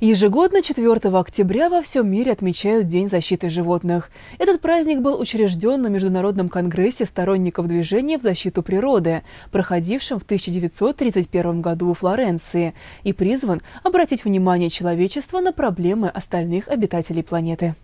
Ежегодно 4 октября во всем мире отмечают День защиты животных. Этот праздник был учрежден на Международном конгрессе сторонников движения в защиту природы, проходившем в 1931 году во Флоренции, и призван обратить внимание человечества на проблемы остальных обитателей планеты.